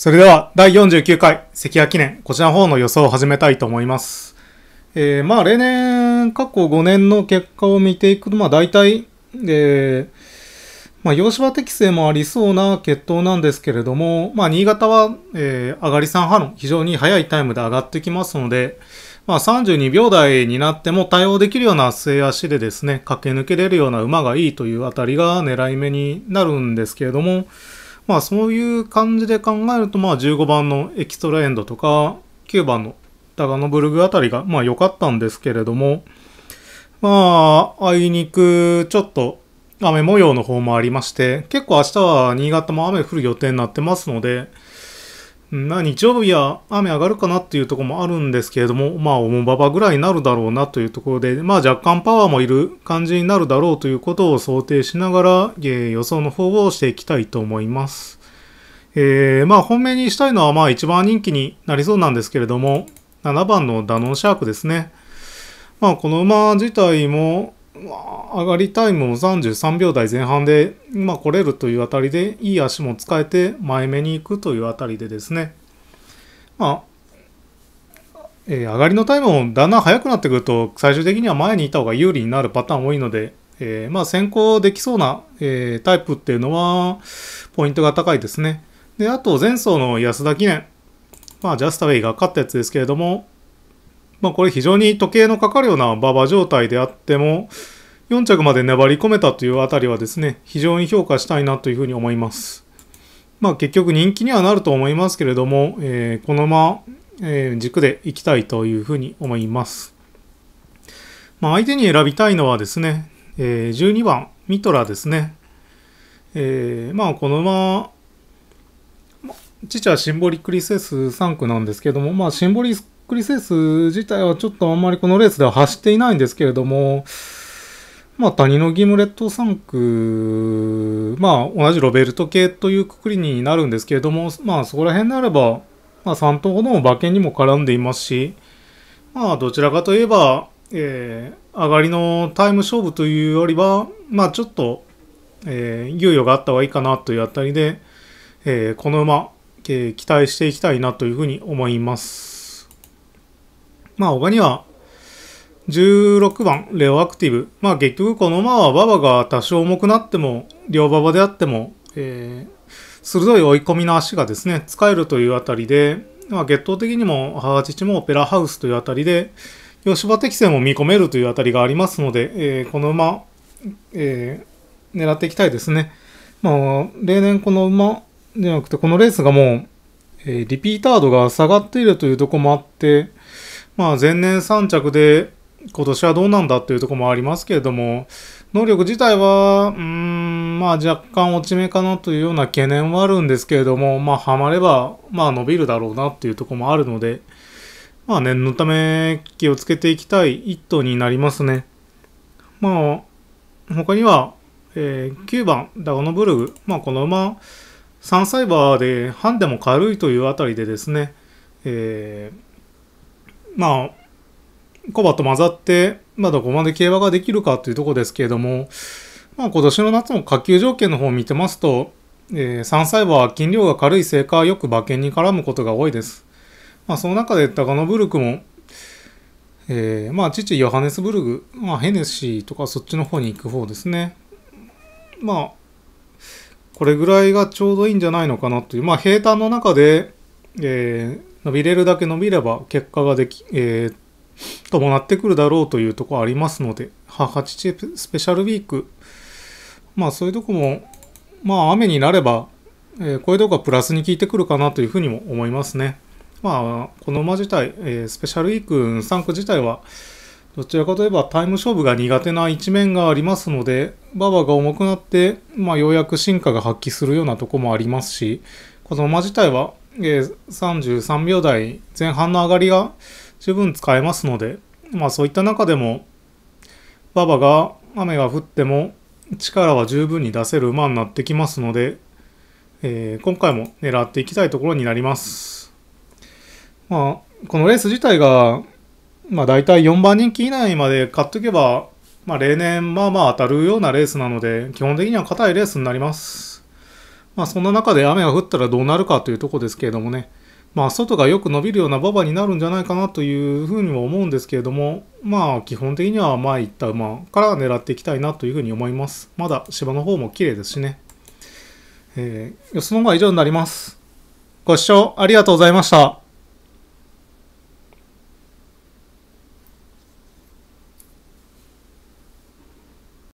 それでは第49回関谷記念、こちらの方の予想を始めたいと思います。えー、まあ例年、過去5年の結果を見ていくと、まあ大体、えー、まあ洋芝適性もありそうな決闘なんですけれども、まあ新潟は、えー、上がり3波の非常に早いタイムで上がってきますので、まあ32秒台になっても対応できるような末足でですね、駆け抜けれるような馬がいいというあたりが狙い目になるんですけれども、まあそういう感じで考えると、まあ15番のエキストラエンドとか、9番のダガノブルグあたりが、まあ良かったんですけれども、まあ、あいにく、ちょっと雨模様の方もありまして、結構明日は新潟も雨降る予定になってますので、まあ、日曜日は雨上がるかなっていうところもあるんですけれども、まあ、重馬場ぐらいになるだろうなというところで、まあ、若干パワーもいる感じになるだろうということを想定しながら、えー、予想の方をしていきたいと思います。えー、まあ、本命にしたいのは、まあ、一番人気になりそうなんですけれども、7番のダノンシャークですね。まあ、この馬自体も、上がりタイムも33秒台前半で、まあ、来れるというあたりで、いい足も使えて前目に行くというあたりでですね、まあ、えー、上がりのタイムもだんだん速くなってくると、最終的には前にいた方が有利になるパターン多いので、えー、まあ、先行できそうな、えー、タイプっていうのは、ポイントが高いですね。で、あと、前走の安田記念、まあ、ジャスタウェイが勝ったやつですけれども、まあこれ非常に時計のかかるような馬場状態であっても、4着まで粘り込めたというあたりはですね、非常に評価したいなというふうに思います。まあ結局人気にはなると思いますけれども、えー、このまま、えー、軸でいきたいというふうに思います。まあ相手に選びたいのはですね、えー、12番ミトラですね。えー、まあこのまま、父はシンボリックリセス3区なんですけども、まあシンボリクリセース自体はちょっとあんまりこのレースでは走っていないんですけれども、まあ、谷のギムレット3区、まあ、同じロベルト系というくくりになるんですけれども、まあ、そこら辺であれば、まあ、3頭ほどの馬券にも絡んでいますし、まあ、どちらかといえば、えー、上がりのタイム勝負というよりは、まあ、ちょっと、えー、猶予があった方がいいかなというあたりで、えー、この馬、えー、期待していきたいなというふうに思います。まあ他には、16番、レオアクティブ。まあ結局この馬は馬場が多少重くなっても、両馬場であっても、えー、鋭い追い込みの足がですね、使えるというあたりで、まあ月頭的にも母父もオペラハウスというあたりで、吉羽適正も見込めるというあたりがありますので、えー、この馬、えー、狙っていきたいですね。まあ、例年この馬ではなくて、このレースがもう、えー、リピータードが下がっているというとこもあって、まあ、前年3着で今年はどうなんだっていうところもありますけれども、能力自体は、うん、まあ若干落ち目かなというような懸念はあるんですけれども、まあハマれば、まあ伸びるだろうなっていうところもあるので、まあ念のため気をつけていきたい一頭になりますね。まあ、他には、えー、9番、ダゴノブルグ。まあこの馬、3歳馬でハンデも軽いというあたりでですね、えーまあ、コバと混ざって、まあ、どこまで競馬ができるかというところですけれども、まあ、今年の夏も下級条件の方を見てますと、えー、3歳馬は斤量が軽いせいか、よく馬券に絡むことが多いです。まあ、その中でタガノブルクも、えー、まあ、父、ヨハネスブルグ、まあ、ヘネシーとかそっちの方に行く方ですね。まあ、これぐらいがちょうどいいんじゃないのかなという、まあ、平坦の中で、えー、伸びれるだけ伸びれば結果ができ、えー、伴ってくるだろうというところありますので、母父スペシャルウィーク、まあそういうとこも、まあ雨になれば、えー、こういうとこがプラスに効いてくるかなというふうにも思いますね。まあ、この馬自体、えー、スペシャルウィーク3区自体は、どちらかといえばタイム勝負が苦手な一面がありますので、馬場が重くなって、まあ、ようやく進化が発揮するようなとこもありますし、この馬自体は、えー、33秒台前半の上がりが十分使えますので、まあそういった中でも、馬場が雨が降っても力は十分に出せる馬になってきますので、えー、今回も狙っていきたいところになります。まあ、このレース自体が、まあ大体4番人気以内まで買っておけば、まあ例年まあまあ当たるようなレースなので、基本的には硬いレースになります。まあ、そんな中で雨が降ったらどうなるかというとこですけれどもね、まあ、外がよく伸びるような馬場になるんじゃないかなというふうにも思うんですけれども、まあ、基本的には前行った馬から狙っていきたいなというふうに思います。まだ芝の方も綺麗ですしね。えー、予想の方は以上になります。ご視聴ありがとうございました。